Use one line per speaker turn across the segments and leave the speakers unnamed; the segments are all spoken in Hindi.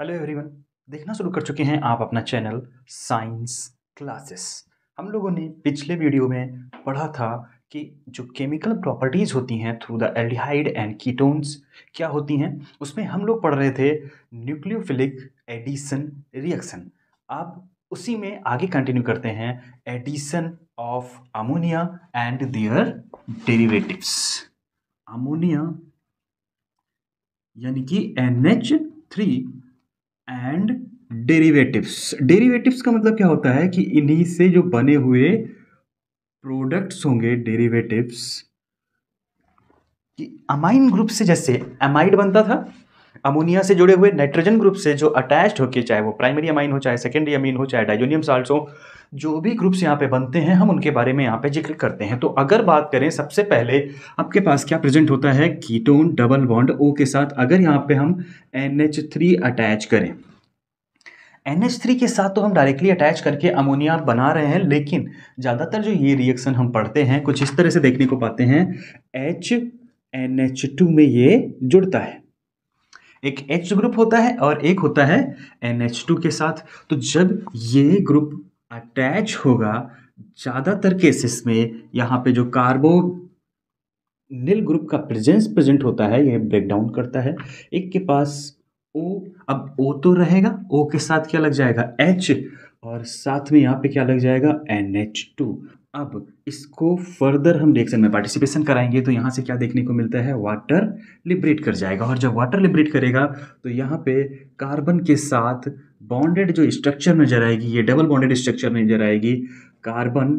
हेलो एवरीवन देखना शुरू कर चुके हैं आप अपना चैनल साइंस क्लासेस हम लोगों ने पिछले वीडियो में पढ़ा था कि जो केमिकल प्रॉपर्टीज़ होती हैं through the aldehyde and ketones क्या होती हैं उसमें हम लोग पढ़ रहे थे न्यूक्लियोफिलिक एडिशन रिएक्शन अब उसी में आगे कंटिन्यू करते हैं addition of ammonia and their derivatives ammonia यानी कि N H three and derivatives derivatives का मतलब क्या होता है कि इन्हीं से जो बने हुए प्रोडक्ट्स होंगे डेरिवेटिव्स कि अमाइन ग्रुप से जैसे एमाइड बनता था अमोनिया से जुड़े हुए नाइट्रोजन ग्रुप से जो अटैच्ड होकर चाहे वो प्राइमरी अमाइन हो चाहे सेकेंडरी अमीन हो चाहे डाइजोनियम साल्ट हो जो भी ग्रुप्स यहाँ पे बनते हैं हम उनके बारे में यहाँ पे जिक्र करते हैं तो अगर बात करें सबसे पहले आपके पास क्या प्रेजेंट होता है कीटोन डबल बॉन्ड ओ के साथ अगर यहाँ पे हम एन थ्री अटैच करें एन थ्री के साथ तो हम डायरेक्टली अटैच करके अमोनिया बना रहे हैं लेकिन ज़्यादातर जो ये रिएक्शन हम पढ़ते हैं कुछ इस तरह से देखने को पाते हैं एच एन एच टू में ये जुड़ता है एक एच ग्रुप होता है और एक होता है एन के साथ तो जब ये ग्रुप अटैच होगा ज़्यादातर केसेस में यहाँ पे जो कार्बो नील ग्रुप का प्रेजेंस प्रेजेंट होता है यह ब्रेक डाउन करता है एक के पास ओ अब ओ तो रहेगा ओ के साथ क्या लग जाएगा एच और साथ में यहाँ पे क्या लग जाएगा एन एच टू अब इसको फर्दर हम रिएक्शन में पार्टिसिपेशन कराएंगे तो यहाँ से क्या देखने को मिलता है वाटर लिबरेट कर जाएगा और जब वाटर लिबरेट करेगा तो यहाँ पे कार्बन के साथ बॉन्डेड जो स्ट्रक्चर नजर आएगी ये डबल बॉन्डेड स्ट्रक्चर नजर आएगी कार्बन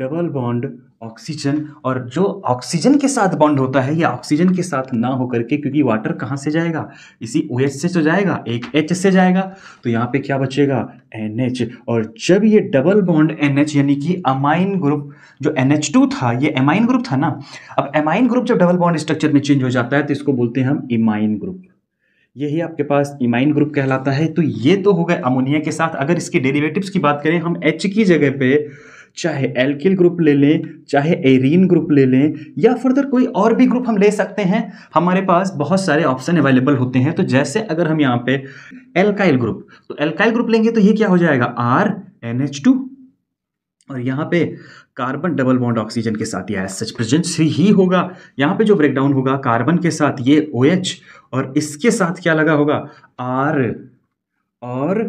डबल बॉन्ड ऑक्सीजन और जो ऑक्सीजन के साथ बॉन्ड होता है या ऑक्सीजन के साथ ना होकर के क्योंकि वाटर कहाँ से जाएगा इसी ओ OH से तो जाएगा एक एच से जाएगा तो यहाँ पे क्या बचेगा एन और जब ये डबल बॉन्ड एन यानी कि अमाइन ग्रुप जो एन था ये एमाइन ग्रुप था ना अब एमाइन ग्रुप जब डबल बॉन्ड स्ट्रक्चर में चेंज हो जाता है तो इसको बोलते हैं हम इमाइन ग्रुप यही आपके पास इमाइन ग्रुप कहलाता है तो ये तो हो गए अमोनिया के साथ अगर इसके डेरिवेटिव्स की बात करें हम एच की जगह पे चाहे एल्किल ग्रुप ले लें चाहे एरीन ग्रुप ले लें या फर्दर कोई और भी ग्रुप हम ले सकते हैं हमारे पास बहुत सारे ऑप्शन अवेलेबल होते हैं तो जैसे अगर हम यहाँ पे एल्काइल ग्रुप तो एल्काइल ग्रुप लेंगे तो ये क्या हो जाएगा आर एन एच टू और यहाँ पे कार्बन डबल बॉन्ड ऑक्सीजन के साथ या सच प्रेजेंट थ्री ही होगा यहाँ पे जो ब्रेकडाउन होगा कार्बन के साथ ये ओ OH और इसके साथ क्या लगा होगा आर और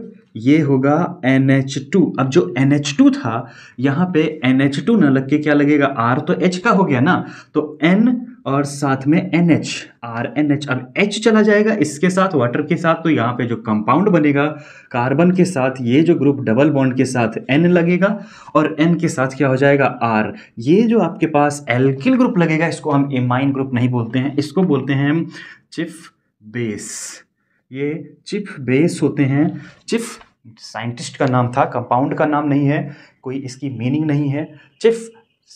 ये होगा एन एच टू अब जो एन एच टू था यहाँ पे एन एच टू ना लग के क्या लगेगा आर तो एच का हो गया ना तो एन और साथ में N H R N H अब एच चला जाएगा इसके साथ वाटर के साथ तो यहाँ पे जो कंपाउंड बनेगा कार्बन के साथ ये जो ग्रुप डबल बॉन्ड के साथ एन लगेगा और एन के साथ क्या हो जाएगा आर ये जो आपके पास एल्किल ग्रुप लगेगा इसको हम एमाइन ग्रुप नहीं बोलते हैं इसको बोलते हैं हम चिफ बेस ये चिफ बेस होते हैं चिफ साइंटिस्ट का नाम था कंपाउंड का नाम नहीं है कोई इसकी मीनिंग नहीं है चिफ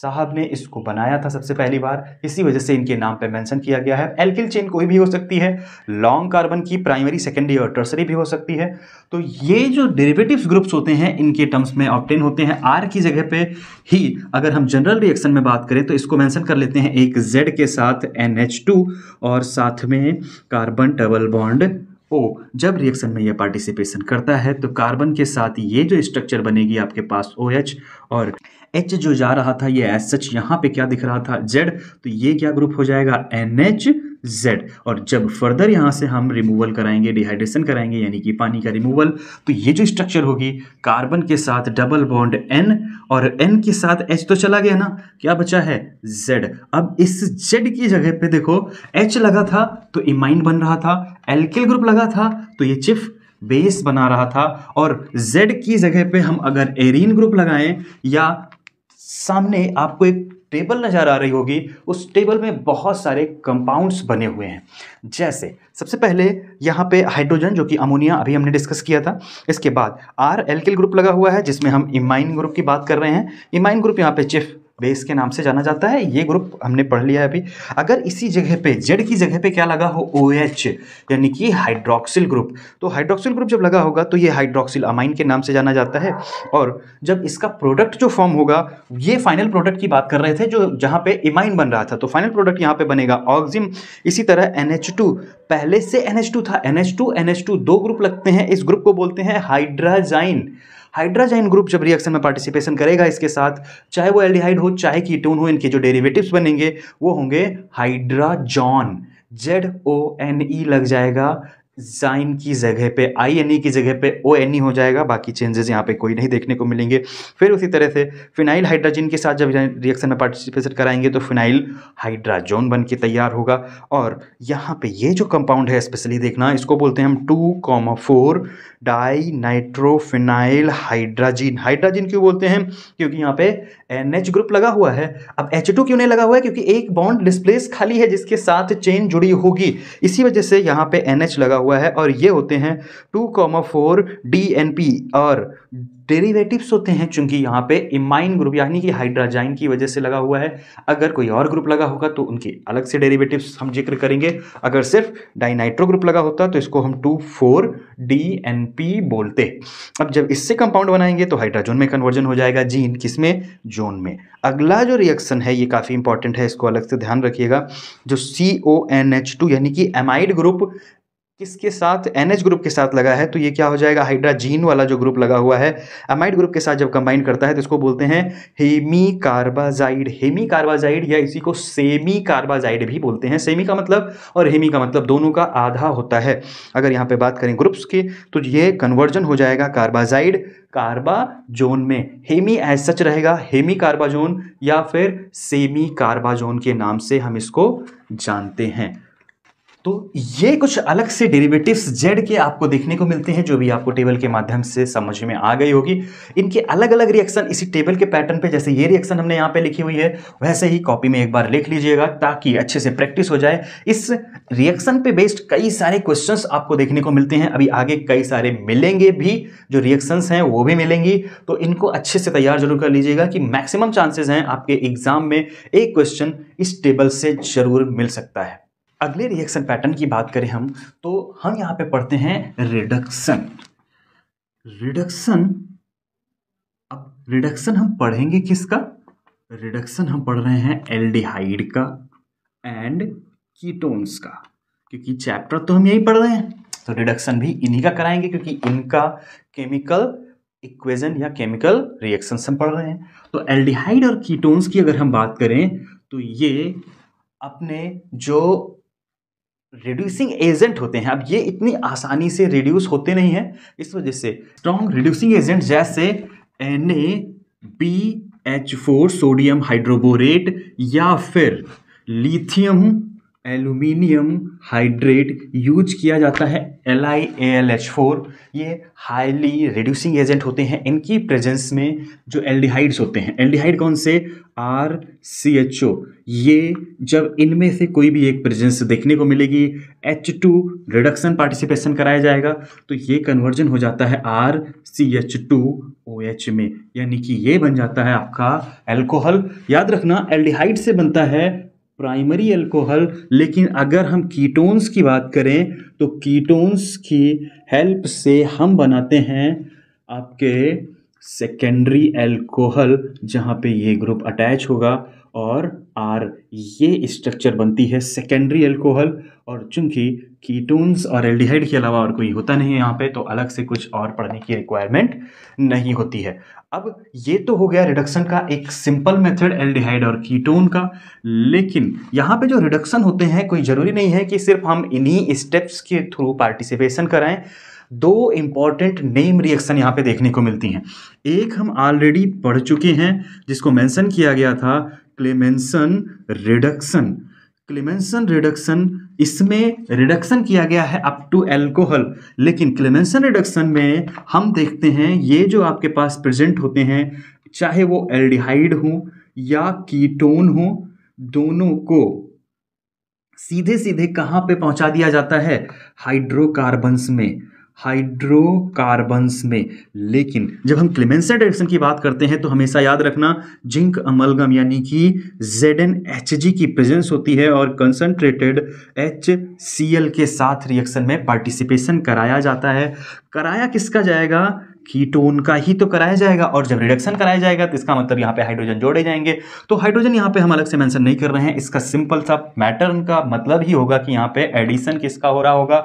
साहब ने इसको बनाया था सबसे पहली बार इसी वजह से इनके नाम पे मेंशन किया गया है एल्किल चेन कोई भी हो सकती है लॉन्ग कार्बन की प्राइमरी सेकेंडरी और टर्सरी भी हो सकती है तो ये जो डेरिवेटिव्स ग्रुप्स होते हैं इनके टर्म्स में ऑप्टेन होते हैं आर की जगह पे ही अगर हम जनरल रिएक्शन में बात करें तो इसको मैंसन कर लेते हैं एक जेड के साथ एन और साथ में कार्बन डबल बॉन्ड ओ जब रिएक्शन में यह पार्टिसिपेशन करता है तो कार्बन के साथ ये जो स्ट्रक्चर बनेगी आपके पास ओ OH और एच जो जा रहा था ये एस सच यहाँ पे क्या दिख रहा था जेड तो ये क्या ग्रुप हो जाएगा एन एच जेड और जब फर्दर यहाँ से हम रिमूवल कराएंगे डिहाइड्रेशन कराएंगे यानी कि पानी का रिमूवल तो ये जो स्ट्रक्चर होगी कार्बन के साथ डबल बॉन्ड एन और एन के साथ एच तो चला गया ना क्या बचा है जेड अब इस जेड की जगह पे देखो एच लगा था तो इमाइन बन रहा था एल्किल ग्रुप लगा था तो ये चिफ बेस बना रहा था और जेड की जगह पे हम अगर एरिन ग्रुप लगाएं या सामने आपको एक टेबल नज़र आ रही होगी उस टेबल में बहुत सारे कंपाउंड्स बने हुए हैं जैसे सबसे पहले यहाँ पे हाइड्रोजन जो कि अमोनिया अभी हमने डिस्कस किया था इसके बाद आर एल्किल ग्रुप लगा हुआ है जिसमें हम इमाइन ग्रुप की बात कर रहे हैं इमाइन ग्रुप यहाँ पे चिफ बेस के नाम से जाना जाता है ये ग्रुप हमने पढ़ लिया है अभी अगर इसी जगह पे जेड की जगह पे क्या लगा हो ओ एच यानी कि हाइड्रोक्सिल ग्रुप तो हाइड्रोक्सिल ग्रुप जब लगा होगा तो ये हाइड्रोक्सिल अमाइन के नाम से जाना जाता है और जब इसका प्रोडक्ट जो फॉर्म होगा ये फाइनल प्रोडक्ट की बात कर रहे थे जो जहाँ पे इमाइन बन रहा था तो फाइनल प्रोडक्ट यहाँ पे बनेगा ऑक्जिम इसी तरह एन पहले से एन था एन एच दो ग्रुप लगते हैं इस ग्रुप को बोलते हैं हाइड्राजाइन हाइड्राजाइन ग्रुप जब रिएक्शन में पार्टिसिपेशन करेगा इसके साथ चाहे वो एल्डिहाइड हो चाहे कीटोन हो इनके जो डेरिवेटिव्स बनेंगे वो होंगे हाइड्राजॉन जेड ओ एन ई लग जाएगा जाइन की जगह पे आई एन ई की जगह पे ओ एन ई हो जाएगा बाकी चेंजेस यहाँ पे कोई नहीं देखने को मिलेंगे फिर उसी तरह से फिनाइल हाइड्रोजन के साथ जब रिएक्शन में पार्टिसिपेट कराएंगे तो फिनाइल हाइड्राजोन बन के तैयार होगा और यहाँ पे ये जो कंपाउंड है स्पेशली देखना इसको बोलते हैं हम two comma four di nitrophenyl hydrazine hydrazine क्यों बोलते हैं क्योंकि यहाँ पे एन एच ग्रुप लगा हुआ है अब एच टू क्यों नहीं लगा हुआ है क्योंकि एक बॉन्ड डिस्प्लेस खाली है जिसके साथ चेन जुड़ी होगी इसी वजह से यहाँ पे एन एच लगा हुआ है और ये होते हैं two comma four D N P और डेरिवेटिव्स होते हैं चूंकि यहाँ पे इमाइन ग्रुप यानी कि हाइड्राजाइन की वजह से लगा हुआ है अगर कोई और ग्रुप लगा होगा तो उनके अलग से डेरिवेटिव्स हम जिक्र करेंगे अगर सिर्फ डाइनाइट्रो ग्रुप लगा होता तो इसको हम two four D N P बोलते अब जब इससे कंपाउंड बनाएंगे तो हाइड्राजोन में कन्वर्जन हो जाएगा जीन किसमें जोन में अगला जो रिएक्शन है ये काफ़ी इंपॉर्टेंट है इसको अलग से ध्यान रखिएगा जो C O N H two यानी कि एमाइड ग्रुप किसके साथ एन ग्रुप के साथ लगा है तो ये क्या हो जाएगा हाइड्राजीन वाला जो ग्रुप लगा हुआ है अमाइड ग्रुप के साथ जब कंबाइन करता है तो इसको बोलते हैं हेमी कार्बाजाइड हेमी कार्बाजाइड या इसी को सेमी कार्बाजाइड भी बोलते हैं सेमी का मतलब और हेमी का मतलब दोनों का आधा होता है अगर यहाँ पे बात करें ग्रुप्स की तो ये कन्वर्जन हो जाएगा कार्बाजाइड कार्बाजोन में हेमी एज सच रहेगा हेमी कार्बाजोन या फिर सेमी कार्बाजोन के नाम से हम इसको जानते हैं तो ये कुछ अलग से डेरिवेटिव्स जेड के आपको देखने को मिलते हैं जो भी आपको टेबल के माध्यम से समझ में आ गई होगी इनके अलग अलग रिएक्शन इसी टेबल के पैटर्न पे जैसे ये रिएक्शन हमने यहाँ पे लिखी हुई है वैसे ही कॉपी में एक बार लिख लीजिएगा ताकि अच्छे से प्रैक्टिस हो जाए इस रिएक्शन पे बेस्ड कई सारे क्वेश्चन आपको देखने को मिलते हैं अभी आगे कई सारे मिलेंगे भी जो रिएक्शंस हैं वो भी मिलेंगी तो इनको अच्छे से तैयार जरूर कर लीजिएगा कि मैक्सिमम चांसेस हैं आपके एग्जाम में एक क्वेश्चन इस टेबल से जरूर मिल सकता है अगले रिएक्शन पैटर्न की बात करें हम तो हम यहाँ पे पढ़ते हैं रिडक्शन रिडक्शन अब रिडक्शन हम पढ़ेंगे किसका रिडक्शन हम पढ़ रहे हैं एल्डिहाइड का एंड कीटोन्स का क्योंकि चैप्टर तो हम यही पढ़ रहे हैं तो रिडक्शन भी इन्हीं का कराएंगे क्योंकि इनका केमिकल इक्वेशन या केमिकल रिएक्शन हम पढ़ रहे हैं तो एल्डिहाइड और कीटोन्स की अगर हम बात करें तो ये अपने जो रिड्यूसिंग एजेंट होते हैं अब ये इतनी आसानी से रिड्यूस होते नहीं है इस वजह से स्ट्रॉन्ग रिड्यूसिंग एजेंट जैसे N A B H four sodium hydroborate या फिर लिथियम एल्यूमिनियम हाइड्रेट यूज किया जाता है L I A L H four ये हाईली रिड्यूसिंग एजेंट होते हैं इनकी प्रेजेंस में जो एल्डिहाइड्स होते हैं एल्डिहाइड कौन से आर सी एच ओ ये जब इनमें से कोई भी एक प्रेजेंस देखने को मिलेगी एच टू रिडक्शन पार्टिसिपेशन कराया जाएगा तो ये कन्वर्जन हो जाता है R C H two O H में यानी कि ये बन जाता है आपका एल्कोहल याद रखना एल्डिहाइड से बनता है प्राइमरी अल्कोहल लेकिन अगर हम कीटोन्स की बात करें तो कीटोन्स की हेल्प से हम बनाते हैं आपके सेकेंडरी अल्कोहल जहाँ पे ये ग्रुप अटैच होगा और आर ये स्ट्रक्चर बनती है सेकेंडरी एल्कोहल और चूंकि कीटोन्स और एल्डिहाइड के अलावा और कोई होता नहीं है यहाँ पे तो अलग से कुछ और पढ़ने की रिक्वायरमेंट नहीं होती है अब ये तो हो गया रिडक्शन का एक सिंपल मेथड एल्डिहाइड और कीटोन का लेकिन यहाँ पे जो रिडक्शन होते हैं कोई ज़रूरी नहीं है कि सिर्फ हम इन्हीं स्टेप्स के थ्रू पार्टिसिपेशन कराएं दो इम्पॉर्टेंट नेम रिएक्शन यहाँ पे देखने को मिलती हैं एक हम ऑलरेडी पढ़ चुके हैं जिसको मेंशन किया गया था क्लेमेंसन रिडक्शन क्लेमेंसन रिडक्शन इसमें रिडक्शन किया गया है अप टू एल्कोहल लेकिन क्लेमेंसन रिडक्शन में हम देखते हैं ये जो आपके पास प्रेजेंट होते हैं चाहे वो एल्डिहाइड हो या कीटोन हो दोनों को सीधे सीधे कहाँ पे पहुँचा दिया जाता है हाइड्रोकार्बन्स में हाइड्रोकार्बन्स में लेकिन जब हम क्लिमेंसर डायरेक्शन की बात करते हैं तो हमेशा याद रखना जिंक अमलगम यानी कि जेड एन एच जी की प्रेजेंस होती है और कंसनट्रेटेड एच सी एल के साथ रिएक्शन में पार्टिसिपेशन कराया जाता है कराया किसका जाएगा कीटोन का ही तो कराया जाएगा और जब रिडक्शन कराया जाएगा तो इसका मतलब यहाँ पे हाइड्रोजन जोड़े जाएंगे तो हाइड्रोजन यहाँ पे हम अलग से मेंशन नहीं कर रहे हैं इसका सिंपल सा मैटर्न का मतलब ही होगा कि यहाँ पे एडिशन किसका हो रहा होगा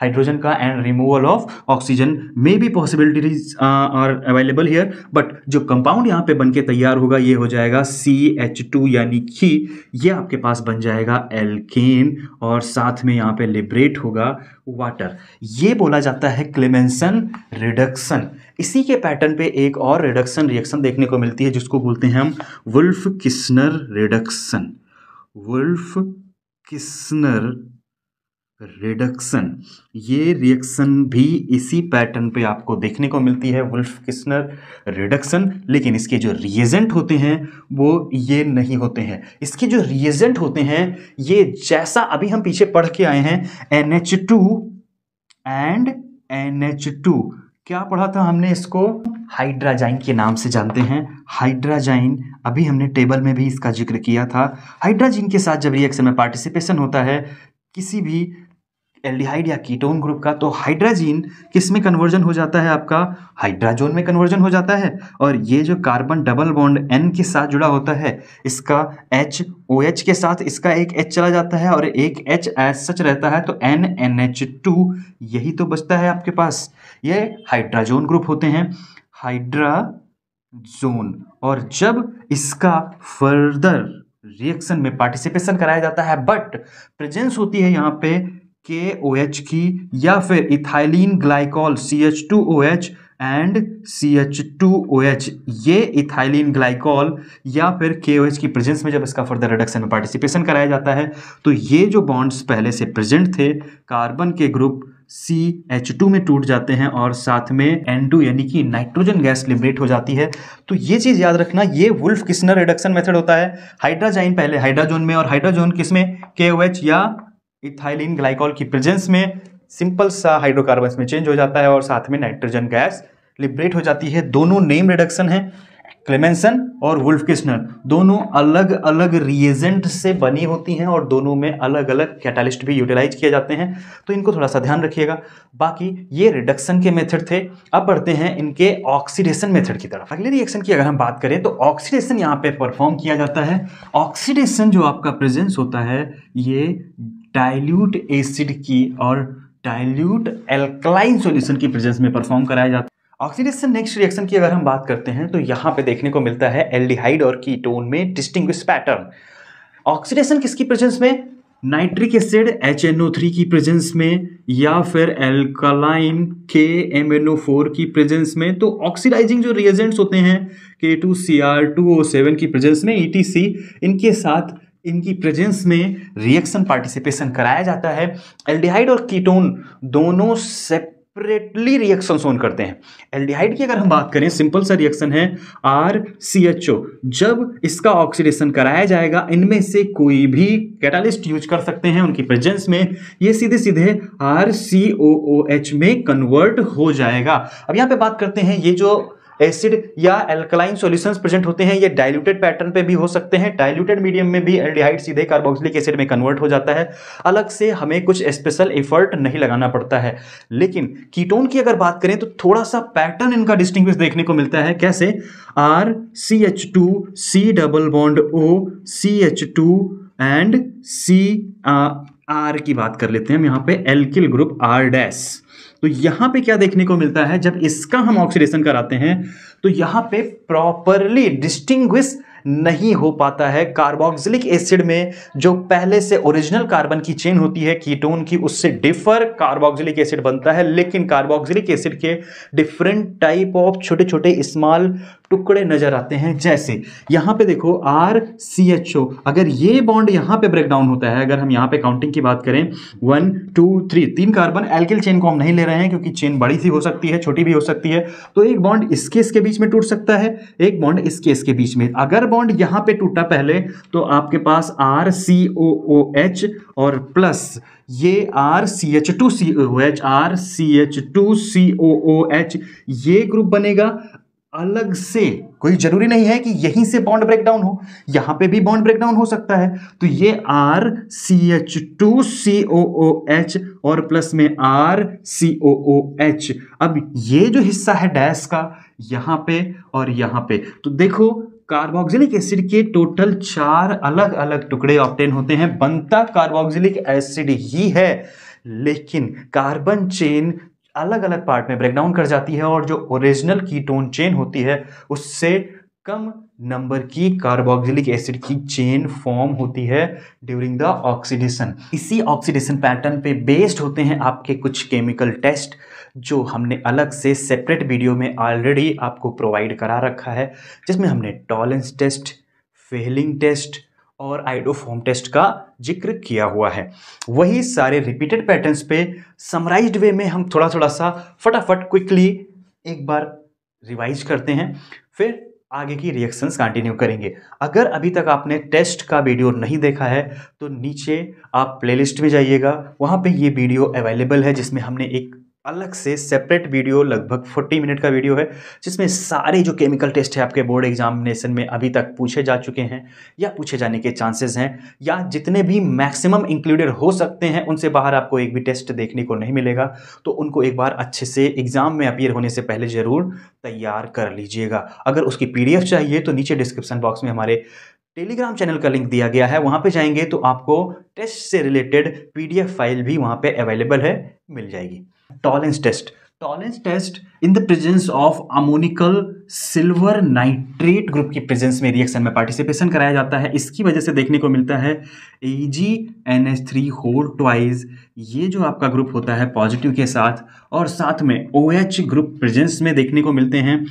हाइड्रोजन का एंड रिमूवल ऑफ ऑक्सीजन में भी possibilities are available here but जो कंपाउंड यहाँ पे बन के तैयार होगा ये हो जाएगा सी एच टू यानी कि ये आपके पास बन जाएगा एल्केन और साथ में यहाँ पे लिबरेट होगा वाटर ये बोला जाता है क्लेमेंसन रिडक्शन इसी के पैटर्न पे एक और रिडक्शन रिएक्शन देखने को मिलती है जिसको बोलते हैं हम Wolff Kishner reduction Wolff Kishner reduction ये रिएक्शन भी इसी पैटर्न पे आपको देखने को मिलती है वुल्फ किस्नर रिडक्शन लेकिन इसके जो रिएजेंट होते हैं वो ये नहीं होते हैं इसके जो रिएजेंट होते हैं ये जैसा अभी हम पीछे पढ़ के आए हैं N H two and N H two क्या पढ़ा था हमने इसको हाइड्राजाइन के नाम से जानते हैं हाइड्राजाइन अभी हमने टेबल में भी इसका जिक्र किया था हाइड्राजिन के साथ जब रिएक्शन में पार्टिसिपेशन होता है किसी भी एल्डिहाइड या कीटोन ग्रुप का तो हाइड्राजीन किस में कन्वर्जन हो जाता है आपका हाइड्राजोन में कन्वर्जन हो जाता है और ये जो कार्बन डबल बॉन्ड एन के साथ जुड़ा होता है इसका एच ओ एच के साथ इसका एक एच चला जाता है और एक एच एस सच रहता है तो एन एन एच टू यही तो बचता है आपके पास ये हाइड्राजोन ग्रुप होते हैं हाइड्रा जोन और जब इसका फर्दर रिएक्शन में पार्टिसिपेशन कराया जाता है बट प्रेजेंस होती है यहाँ पे के ओ एच की या फिर ethylene glycol C H two O H and C H two O H ये इथाइलिन ग्लाइकॉल या फिर के ओ एच की प्रेजेंस में जब इसका फर्दर रिडक्शन में पार्टिसिपेशन कराया जाता है तो ये जो बॉन्ड्स पहले से प्रेजेंट थे कार्बन के ग्रुप सी एच टू में टूट जाते हैं और साथ में एन टू यानी कि नाइट्रोजन गैस लिबरेट हो जाती है तो ये चीज़ याद रखना ये वुल्फ किसनर रिडक्शन मेथड होता है हाइड्राजाइन पहले हाइड्राजोन में और हाइड्राजोन किस में के ओ एच या इथाइलिन ग्लाइकॉल की प्रेजेंस में सिंपल सा हाइड्रोकार्बन में चेंज हो जाता है और साथ में नाइट्रोजन गैस लिबरेट हो जाती है दोनों नेम रिडक्शन है क्लेमेंसन और वुल्फ किस्नर दोनों अलग अलग रिएजेंट से बनी होती हैं और दोनों में अलग अलग कैटालिस्ट भी यूटिलाइज किए जाते हैं तो इनको थोड़ा सा ध्यान रखिएगा बाकी ये रिडक्शन के मेथड थे अब बढ़ते हैं इनके ऑक्सीडेशन मेथड की तरफ अगले रिएक्शन की अगर हम बात करें तो ऑक्सीडेशन यहाँ पे परफॉर्म किया जाता है ऑक्सीडेशन जो आपका प्रेजेंस होता है ये डाइल्यूट एसिड की और डाइल्यूट एल्कलाइन सॉल्यूशन की प्रेजेंस में परफॉर्म कराया जाता है ऑक्सीडेशन नेक्स्ट रिएक्शन की अगर हम बात करते हैं तो यहाँ पे देखने को मिलता है एल्डिहाइड और कीटोन में डिस्टिंग पैटर्न ऑक्सीडेशन किसकी प्रेजेंस में नाइट्रिक एसिड एच की प्रेजेंस में या फिर एल्कलाइन के एम की प्रेजेंस में तो ऑक्सीडाइजिंग जो रिएजेंट्स होते हैं के टू की प्रेजेंस में ई e इनके साथ इनकी प्रेजेंस में रिएक्शन पार्टिसिपेशन कराया जाता है एल्डिहाइड और कीटोन दोनों सेपरेटली रिएक्शन ऑन करते हैं एल्डिहाइड की अगर हम बात करें सिंपल सा रिएक्शन है आर सी एच ओ जब इसका ऑक्सीडेशन कराया जाएगा इनमें से कोई भी कैटालिस्ट यूज कर सकते हैं उनकी प्रेजेंस में ये सीधे सीधे R C O O H में कन्वर्ट हो जाएगा अब यहाँ पे बात करते हैं ये जो एसिड या एल्कलाइन सॉल्यूशंस प्रेजेंट होते हैं ये डाइल्यूटेड पैटर्न पे भी हो सकते हैं डाइल्यूटेड मीडियम में भी एल्डिहाइड सीधे कार्बोक्सिलिक एसिड में कन्वर्ट हो जाता है अलग से हमें कुछ स्पेशल एफर्ट नहीं लगाना पड़ता है लेकिन कीटोन की अगर बात करें तो थोड़ा सा पैटर्न इनका डिस्टिंग देखने को मिलता है कैसे R C H two C double bond O C H two and C R की बात कर लेते हैं हम यहाँ पे एल्किल ग्रुप आर डैश तो यहां पे क्या देखने को मिलता है जब इसका हम ऑक्सीडेशन कराते हैं तो यहां पे प्रॉपरली डिस्टिंग्विश नहीं हो पाता है कार्बोक्सिलिक एसिड में जो पहले से ओरिजिनल कार्बन की चेन होती है कीटोन की उससे डिफर कार्बोक्सिलिक एसिड बनता है लेकिन कार्बोक्सिलिक एसिड के डिफरेंट टाइप ऑफ छोटे छोटे स्मॉल टुकड़े नजर आते हैं जैसे यहां पे देखो आर सी एच ओ अगर ये बॉन्ड यहाँ पे ब्रेक डाउन होता है अगर हम यहाँ पे काउंटिंग की बात करें वन टू थ्री तीन कार्बन एल्किल चेन को हम नहीं ले रहे हैं क्योंकि चेन बड़ी सी हो सकती है छोटी भी हो सकती है तो एक बॉन्ड इसके इसके बीच में टूट सकता है एक बॉन्ड इसके इसके बीच में अगर बॉन्ड यहां पर टूटा पहले तो आपके पास R C O O H और प्लस ये R C H two C O H R C H two C O O H ये ग्रुप बनेगा अलग से कोई जरूरी नहीं है कि यहीं से बॉन्ड ब्रेकडाउन हो यहां पे भी बॉन्ड ब्रेकडाउन हो सकता है तो ये R C H two C O O H और प्लस में R C O O H अब ये जो हिस्सा है डैश का यहां पे और यहां पे तो देखो कार्बोक्सिलिक एसिड के टोटल चार अलग अलग टुकड़े ऑप्टेन होते हैं बनता कार्बोक्सिलिक एसिड ही है लेकिन कार्बन चेन अलग अलग पार्ट में ब्रेक डाउन कर जाती है और जो ओरिजिनल कीटोन चेन होती है उससे कम नंबर की कार्बोक्सिलिक एसिड की चेन फॉर्म होती है ड्यूरिंग द ऑक्सीडेशन इसी ऑक्सीडेशन पैटर्न पे बेस्ड होते हैं आपके कुछ केमिकल टेस्ट जो हमने अलग से सेपरेट वीडियो में ऑलरेडी आपको प्रोवाइड करा रखा है जिसमें हमने टॉलेंस टेस्ट फेलिंग टेस्ट और फॉर्म टेस्ट का जिक्र किया हुआ है वही सारे रिपीटेड पैटर्न्स पे समराइज्ड वे में हम थोड़ा थोड़ा सा फटाफट क्विकली एक बार रिवाइज करते हैं फिर आगे की रिएक्शंस कंटिन्यू करेंगे अगर अभी तक आपने टेस्ट का वीडियो नहीं देखा है तो नीचे आप प्लेलिस्ट में जाइएगा वहाँ पे ये वीडियो अवेलेबल है जिसमें हमने एक अलग से सेपरेट वीडियो लगभग 40 मिनट का वीडियो है जिसमें सारे जो केमिकल टेस्ट है आपके बोर्ड एग्जामिनेशन में अभी तक पूछे जा चुके हैं या पूछे जाने के चांसेस हैं या जितने भी मैक्सिमम इंक्लूडेड हो सकते हैं उनसे बाहर आपको एक भी टेस्ट देखने को नहीं मिलेगा तो उनको एक बार अच्छे से एग्ज़ाम में अपीयर होने से पहले ज़रूर तैयार कर लीजिएगा अगर उसकी पी चाहिए तो नीचे डिस्क्रिप्सन बॉक्स में हमारे टेलीग्राम चैनल का लिंक दिया गया है वहाँ पर जाएंगे तो आपको टेस्ट से रिलेटेड पी फाइल भी वहाँ पर अवेलेबल है मिल जाएगी Tollens test Tollens test in the presence of ammoniacal silver nitrate group की प्रेजेंस में रिएक्शन में पार्टिसिपेशन कराया जाता है इसकी वजह से देखने को मिलता है A G N H three whole twice ये जो आपका ग्रुप होता है पॉजिटिव के साथ और साथ में ओ एच ग्रुप प्रेजेंस में देखने को मिलते हैं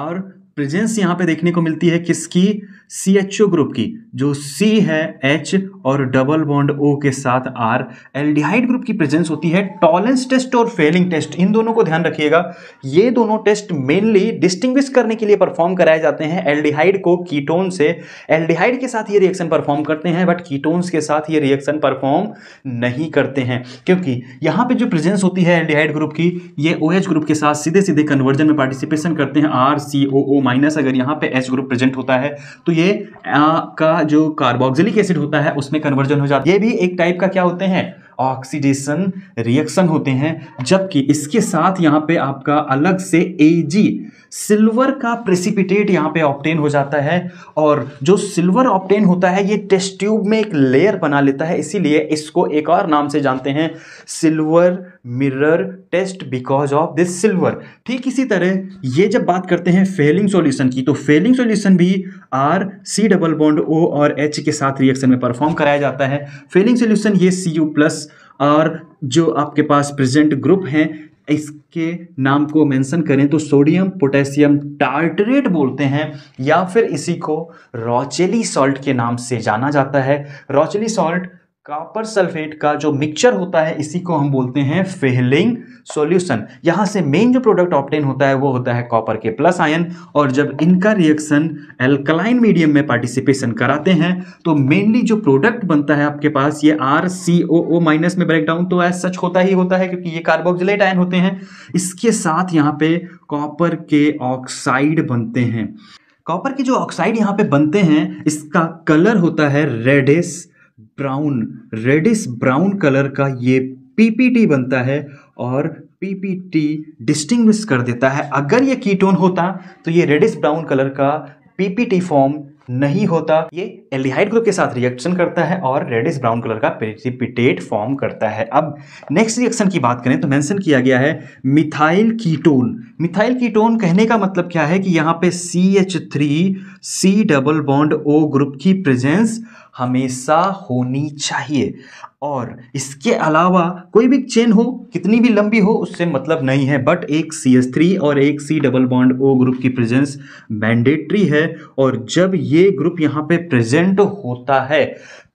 और प्रेजेंस यहाँ पे देखने को मिलती है किसकी सी एच ओ ग्रुप की जो सी है एच और डबल बॉन्ड ओ के साथ आर एल्डिहाइड ग्रुप की प्रेजेंस होती है टॉलेंस टेस्ट और फेलिंग टेस्ट इन दोनों को ध्यान रखिएगा ये दोनों टेस्ट मेनली डिस्टिंग्विश करने के लिए परफॉर्म कराए जाते हैं एल्डिहाइड को कीटोन से एल्डिहाइड के साथ ये रिएक्शन परफॉर्म करते हैं बट कीटोन्स के साथ ये रिएक्शन परफॉर्म नहीं करते हैं क्योंकि यहाँ पर जो प्रेजेंस होती है एल्डिहाइड ग्रुप की ये ओ OH ग्रुप के साथ सीधे सीधे कन्वर्जन में पार्टिसिपेशन करते हैं are C O O minus अगर यहाँ पे एस ग्रुप प्रेजेंट होता है तो ये आ, का जो कार्बोक्सिलिक एसिड होता है उसमें कन्वर्जन हो जाता है ये भी एक टाइप का क्या होते हैं ऑक्सीडेशन रिएक्शन होते हैं जबकि इसके साथ यहाँ पे आपका अलग से ए जी सिल्वर का प्रेसिपिटेट यहाँ पे ऑप्टेन हो जाता है और जो सिल्वर ऑप्टेन होता है ये टेस्ट ट्यूब में एक लेयर बना लेता है इसीलिए इसको एक और नाम से जानते हैं silver mirror test because of this silver ठीक इसी तरह ये जब बात करते हैं फेलिंग सॉल्यूशन की तो फेलिंग सॉल्यूशन भी R C double bond O और एच के साथ रिएक्शन में परफॉर्म कराया जाता है फेलिंग सोल्यूशन ये सी यू प्लस और जो आपके पास प्रेजेंट ग्रुप हैं इसके नाम को मेंशन करें तो सोडियम पोटेशियम टार्टरेट बोलते हैं या फिर इसी को रोचेली सॉल्ट के नाम से जाना जाता है रोचेली सॉल्ट कॉपर सल्फेट का जो मिक्सचर होता है इसी को हम बोलते हैं फेहलिंग सॉल्यूशन यहाँ से मेन जो प्रोडक्ट ऑप्टेन होता है वो होता है कॉपर के प्लस आयन और जब इनका रिएक्शन एल्कलाइन मीडियम में पार्टिसिपेशन कराते हैं तो मेनली जो प्रोडक्ट बनता है आपके पास ये R C O O minus में ब्रेक डाउन तो एज सच होता ही होता है क्योंकि ये कार्बोक्जिलेट आयन होते हैं इसके साथ यहाँ पे कॉपर के ऑक्साइड बनते हैं कॉपर के जो ऑक्साइड यहाँ पे बनते हैं इसका कलर होता है reddish brown reddish brown colour का ये पीपीटी बनता है और पीपीटी डिस्टिंग्विश कर देता है अगर ये कीटोन होता तो ये रेडिस ब्राउन कलर का पीपीटी फॉर्म नहीं होता ये एल्डिहाइड ग्रुप के साथ रिएक्शन करता है और रेडिस ब्राउन कलर का प्रेसिपिटेट फॉर्म करता है अब नेक्स्ट रिएक्शन की बात करें तो मेंशन किया गया है मिथाइल कीटोन मिथाइल कीटोन कहने का मतलब क्या है कि यहाँ पे C H three C double bond O group की प्रेजेंस हमेशा होनी चाहिए और इसके अलावा कोई भी चेन हो कितनी भी लंबी हो उससे मतलब नहीं है बट एक सी एस थ्री और एक C double bond O group की प्रेजेंस मैंडेटरी है और जब ये ग्रुप यहाँ पे प्रेजेंट होता है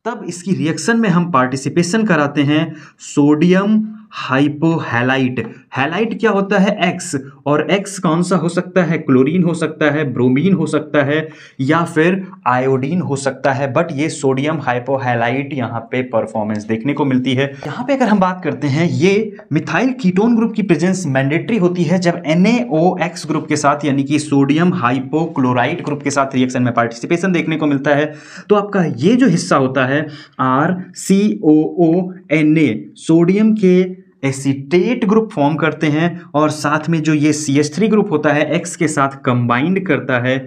तब इसकी रिएक्शन में हम पार्टिसिपेशन कराते हैं सोडियम हाइपोहैलाइट हैलाइट क्या होता है एक्स और एक्स कौन सा हो सकता है क्लोरीन हो सकता है ब्रोमीन हो सकता है या फिर आयोडीन हो सकता है बट ये सोडियम हाइपोहैलाइट यहाँ पे परफॉर्मेंस देखने को मिलती है यहाँ पे अगर हम बात करते हैं ये मिथाइल कीटोन ग्रुप की प्रेजेंस मैंडेटरी होती है जब एन ग्रुप के साथ यानी कि सोडियम हाइपोक्लोराइट ग्रुप के साथ रिएक्शन में पार्टिसिपेशन देखने को मिलता है तो आपका ये जो हिस्सा होता है R C O O N A sodium के एसीटेट ग्रुप फॉर्म करते हैं और साथ में जो ये सी एच थ्री ग्रुप होता है एक्स के साथ कंबाइंड करता है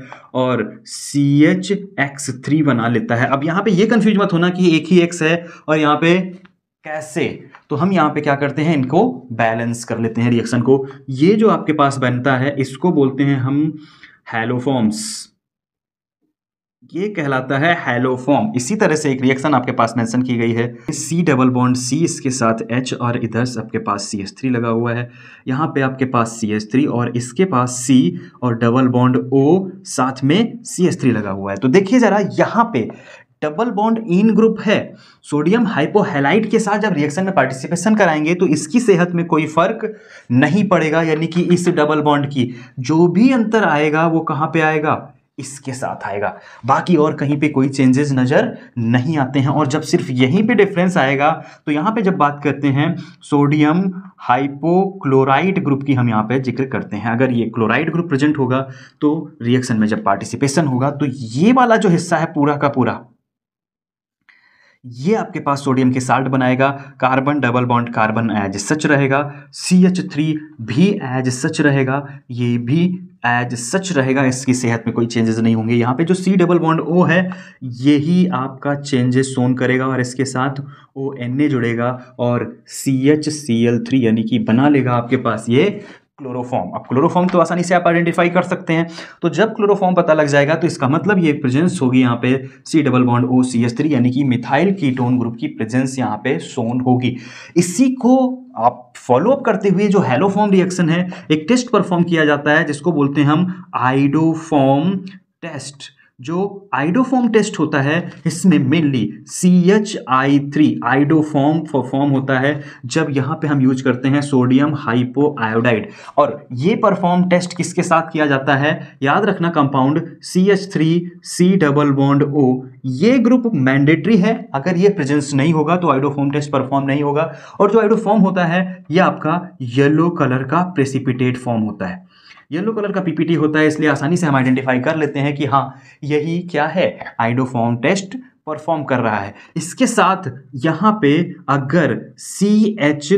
और सी एच एक्स थ्री बना लेता है अब यहाँ पे ये कंफ्यूज मत होना कि एक ही एक्स है और यहाँ पे कैसे तो हम यहाँ पे क्या करते हैं इनको बैलेंस कर लेते हैं रिएक्शन को ये जो आपके पास बनता है इसको बोलते हैं हम हेलोफॉर्म्स ये कहलाता है हेलोफॉर्म इसी तरह से एक रिएक्शन आपके पास मेंशन की गई है सी डबल बॉन्ड सी इसके साथ एच और इधर से आपके पास सी एस थ्री लगा हुआ है यहाँ पे आपके पास सी एस थ्री और इसके पास सी और डबल बॉन्ड ओ साथ में सी एस थ्री लगा हुआ है तो देखिए ज़रा यहाँ पे डबल बॉन्ड इन ग्रुप है सोडियम हाइपोहेलाइट के साथ जब रिएक्शन में पार्टिसिपेशन कराएंगे तो इसकी सेहत में कोई फर्क नहीं पड़ेगा यानी कि इस डबल बॉन्ड की जो भी अंतर आएगा वो कहाँ पे आएगा इसके साथ आएगा बाकी और कहीं पे कोई चेंजेस नज़र नहीं आते हैं और जब सिर्फ यहीं पे डिफरेंस आएगा तो यहाँ पे जब बात करते हैं सोडियम हाइपोक्लोराइड ग्रुप की हम यहाँ पे जिक्र करते हैं अगर ये क्लोराइड ग्रुप प्रेजेंट होगा तो रिएक्शन में जब पार्टिसिपेशन होगा तो ये वाला जो हिस्सा है पूरा का पूरा ये आपके पास सोडियम के साल्ट बनाएगा carbon double bond carbon as such रहेगा सी एच थ्री भी एज सच रहेगा ये भी एज सच रहेगा इसकी सेहत में कोई चेंजेस नहीं होंगे यहाँ पे जो सी डबल बॉन्ड ओ है यही आपका चेंजेस सोन करेगा और इसके साथ ओ एन ए जुड़ेगा और C H C L three यानी कि बना लेगा आपके पास ये क्लोरोफॉर्म अब क्लोरोफॉर्म तो आसानी से आप आइडेंटिफाई कर सकते हैं तो जब क्लोरोफॉर्म पता लग जाएगा तो इसका मतलब ये प्रेजेंस होगी यहाँ पे C double bond O C S three यानी कि मिथाइल कीटोन ग्रुप की प्रेजेंस यहाँ पे सोन होगी इसी को आप फॉलोअप करते हुए जो हेलोफॉर्म रिएक्शन है एक टेस्ट परफॉर्म किया जाता है जिसको बोलते हैं हम आइडोफॉर्म टेस्ट जो आइडोफॉर्म टेस्ट होता है इसमें mainly C H I three iodoform perform होता है जब यहाँ पे हम यूज करते हैं सोडियम हाइपो आयोडाइड और ये परफॉर्म टेस्ट किसके साथ किया जाता है याद रखना compound C H three C double bond O ये ग्रुप मैंडेटरी है अगर ये प्रेजेंस नहीं होगा तो आइडोफॉर्म टेस्ट परफॉर्म नहीं होगा और जो आइडोफॉर्म होता है ये आपका येलो कलर का प्रेसिपिटेट फॉर्म होता है येलो कलर का पीपीटी होता है इसलिए आसानी से हम आइडेंटिफाई कर लेते हैं कि हाँ यही क्या है आइडोफॉर्म टेस्ट परफॉर्म कर रहा है इसके साथ यहाँ पे अगर C H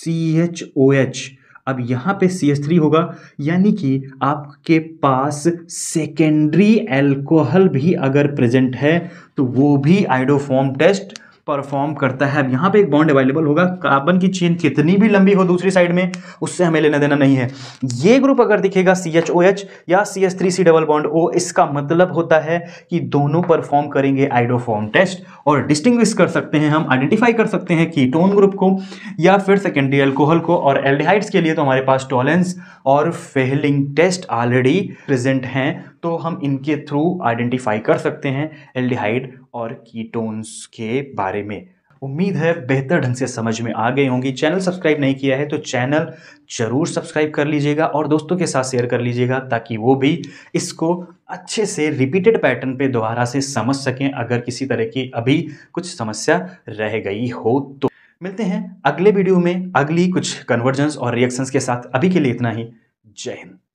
C H O H अब यहां पे सी एच थ्री होगा यानी कि आपके पास सेकेंडरी एल्कोहल भी अगर प्रेजेंट है तो वो भी आइडोफॉर्म टेस्ट परफॉर्म करता है अब यहाँ पे एक बॉन्ड अवेलेबल होगा कार्बन की चेन कितनी भी लंबी हो दूसरी साइड में उससे हमें लेना देना नहीं है ये ग्रुप अगर दिखेगा सी एच ओ एच या C H three C double bond O इसका मतलब होता है कि दोनों परफॉर्म करेंगे आइडोफॉर्म टेस्ट और डिस्टिंग्विश कर सकते हैं हम आइडेंटिफाई कर सकते हैं कीटोन ग्रुप को या फिर सेकेंडरी एल्कोहल को और एल्डिहाइड्स के लिए तो हमारे पास टॉलेंस और फेहलिंग टेस्ट ऑलरेडी प्रेजेंट हैं तो हम इनके थ्रू आइडेंटिफाई कर सकते हैं एल्डिहाइड और कीटोन्स के बारे में उम्मीद है बेहतर ढंग से समझ में आ गए होंगी चैनल सब्सक्राइब नहीं किया है तो चैनल ज़रूर सब्सक्राइब कर लीजिएगा और दोस्तों के साथ शेयर कर लीजिएगा ताकि वो भी इसको अच्छे से रिपीटेड पैटर्न पे दोबारा से समझ सकें अगर किसी तरह की अभी कुछ समस्या रह गई हो तो मिलते हैं अगले वीडियो में अगली कुछ कन्वर्जेंस और रिएक्शंस के साथ अभी के लिए इतना ही जय हिंद